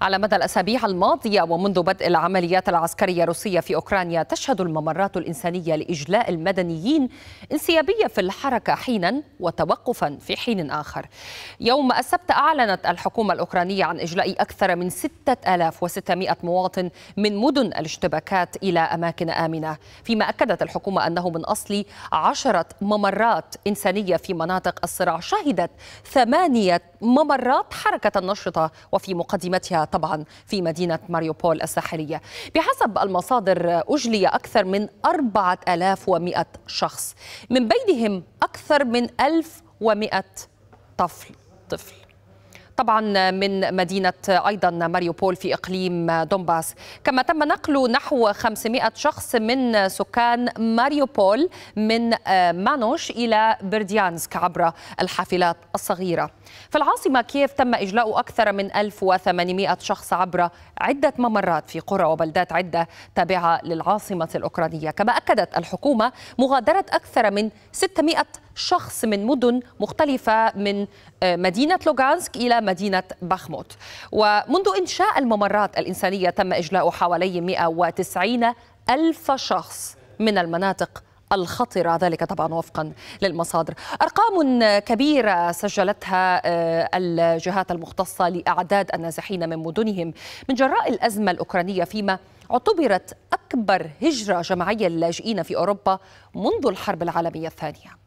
على مدى الأسابيع الماضية ومنذ بدء العمليات العسكرية الروسية في أوكرانيا تشهد الممرات الإنسانية لإجلاء المدنيين انسيابية في الحركة حينا وتوقفا في حين آخر يوم السبت أعلنت الحكومة الأوكرانية عن إجلاء أكثر من 6600 مواطن من مدن الاشتباكات إلى أماكن آمنة فيما أكدت الحكومة أنه من أصل عشرة ممرات إنسانية في مناطق الصراع شهدت ثمانية ممرات حركة نشطة وفي مقدمتها طبعا في مدينة ماريوبول الساحلية بحسب المصادر أجلي أكثر من 4100 شخص من بينهم أكثر من 1100 طفل طفل طبعا من مدينة أيضا ماريوبول في إقليم دونباس كما تم نقل نحو 500 شخص من سكان ماريوبول من آه، مانوش إلى برديانسك عبر الحافلات الصغيرة في العاصمة كييف تم إجلاء أكثر من 1800 شخص عبر عدة ممرات في قرى وبلدات عدة تابعة للعاصمة الأوكرانية كما أكدت الحكومة مغادرة أكثر من 600 شخص من مدن مختلفة من آه، مدينة لوغانسك إلى مدينة بخموت ومنذ إنشاء الممرات الإنسانية تم إجلاء حوالي 190 ألف شخص من المناطق الخطرة ذلك طبعا وفقا للمصادر أرقام كبيرة سجلتها آه، الجهات المختصة لأعداد النازحين من مدنهم من جراء الأزمة الأوكرانية فيما اعتبرت أكبر هجرة جماعية للاجئين في أوروبا منذ الحرب العالمية الثانية